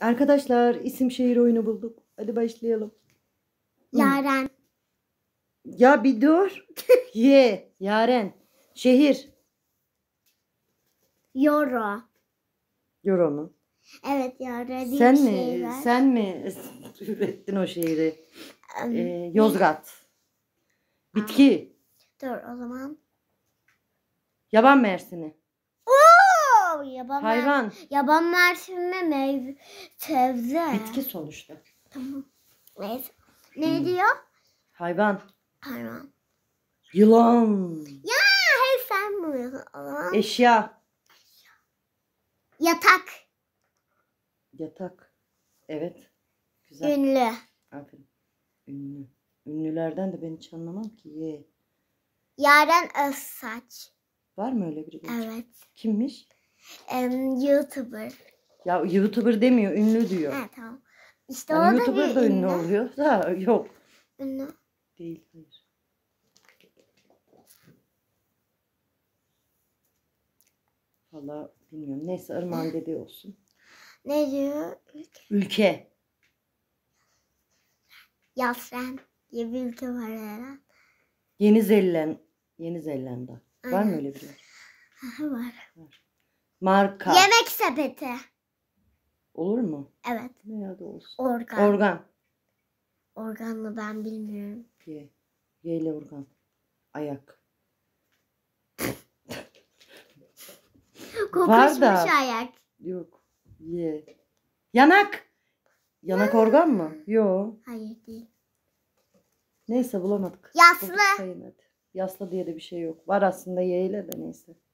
Arkadaşlar isim şehir oyunu bulduk. Hadi başlayalım. Yaren. Ya bir dur. Ye. Yaren. Şehir. Yoro. Yoro mu? Evet Yoro. Sen mi? Sen mi ürettin o şehri? Ee, Yozgat. Bitki. Dur o zaman. Yaban mersini yaban Hayvan. Mer- yaban mersini meyve sebze. Bitki sonuçta. Tamam. Neyse. Ne hmm. diyor? Hayvan. Hayvan. Yılan. Ya hep sen buluyorsun. Eşya. Eşya. Yatak. Yatak. Evet. Güzel. Ünlü. Aferin. Ünlü. Ünlülerden de ben hiç anlamam ki. Ye. Yaren Özsaç. Var mı öyle biri? Evet. Kimmiş? Um, YouTuber. Ya YouTuber demiyor, ünlü diyor. Evet tamam. İşte yani o da YouTuber da ünlü, ünlü oluyor da yok. Ünlü. Değil, hayır. Valla bilmiyorum. Neyse Armağan dede olsun. Ne diyor? Ülke. Ülke. Yasren diye bir ülke var herhalde. Yeni Zelanda. Yeni Zelanda. Var mı öyle bir yer? var. Var. Marka. Yemek sepeti. Olur mu? Evet. Ne adı olsun? Organ. Organ. Organlı ben bilmiyorum. Ye. Ye ile organ. Ayak. Kokuşmuş da. ayak. Yok. Ye. Yanak. Yanak organ mı? Yok. Hayır değil. Neyse bulamadık. Yaslı. Yaslı diye de bir şey yok. Var aslında ye ile de neyse.